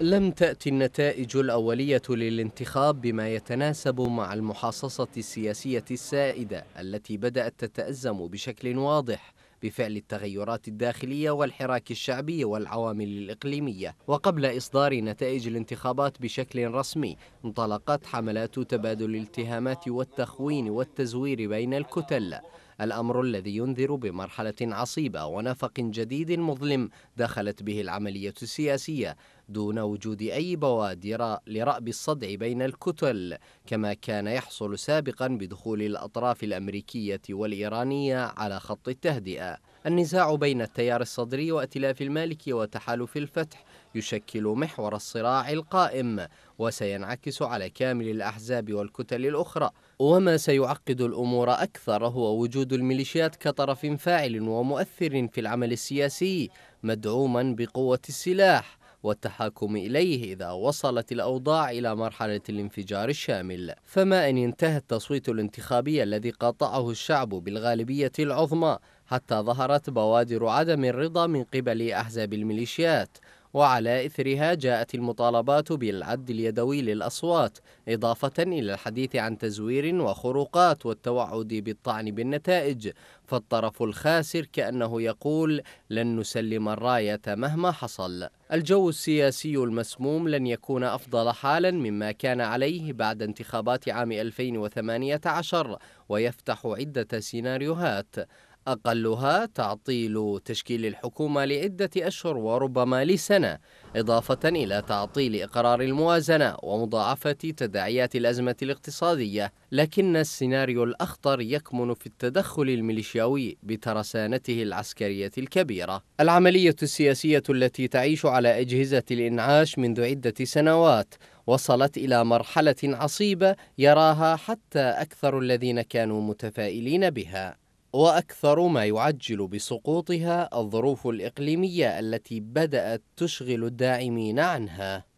لم تأتي النتائج الأولية للانتخاب بما يتناسب مع المحاصصة السياسية السائدة التي بدأت تتأزم بشكل واضح بفعل التغيرات الداخلية والحراك الشعبي والعوامل الإقليمية وقبل إصدار نتائج الانتخابات بشكل رسمي انطلقت حملات تبادل الاتهامات والتخوين والتزوير بين الكتل الأمر الذي ينذر بمرحلة عصيبة ونفق جديد مظلم دخلت به العملية السياسية دون وجود أي بوادر لرأب الصدع بين الكتل كما كان يحصل سابقا بدخول الأطراف الأمريكية والإيرانية على خط التهدئة النزاع بين التيار الصدري وائتلاف المالكي وتحالف الفتح يشكل محور الصراع القائم وسينعكس على كامل الأحزاب والكتل الأخرى وما سيعقد الأمور أكثر هو وجود الميليشيات كطرف فاعل ومؤثر في العمل السياسي مدعوما بقوة السلاح والتحاكم إليه إذا وصلت الأوضاع إلى مرحلة الانفجار الشامل فما أن انتهى التصويت الانتخابي الذي قاطعه الشعب بالغالبية العظمى حتى ظهرت بوادر عدم الرضا من قبل أحزاب الميليشيات وعلى إثرها جاءت المطالبات بالعد اليدوي للأصوات إضافة إلى الحديث عن تزوير وخروقات والتوعد بالطعن بالنتائج فالطرف الخاسر كأنه يقول لن نسلم الراية مهما حصل الجو السياسي المسموم لن يكون أفضل حالا مما كان عليه بعد انتخابات عام 2018 ويفتح عدة سيناريوهات أقلها تعطيل تشكيل الحكومة لعدة أشهر وربما لسنة إضافة إلى تعطيل إقرار الموازنة ومضاعفة تداعيات الأزمة الاقتصادية لكن السيناريو الأخطر يكمن في التدخل الميليشياوي بترسانته العسكرية الكبيرة العملية السياسية التي تعيش على أجهزة الإنعاش منذ عدة سنوات وصلت إلى مرحلة عصيبة يراها حتى أكثر الذين كانوا متفائلين بها وأكثر ما يعجل بسقوطها الظروف الإقليمية التي بدأت تشغل الداعمين عنها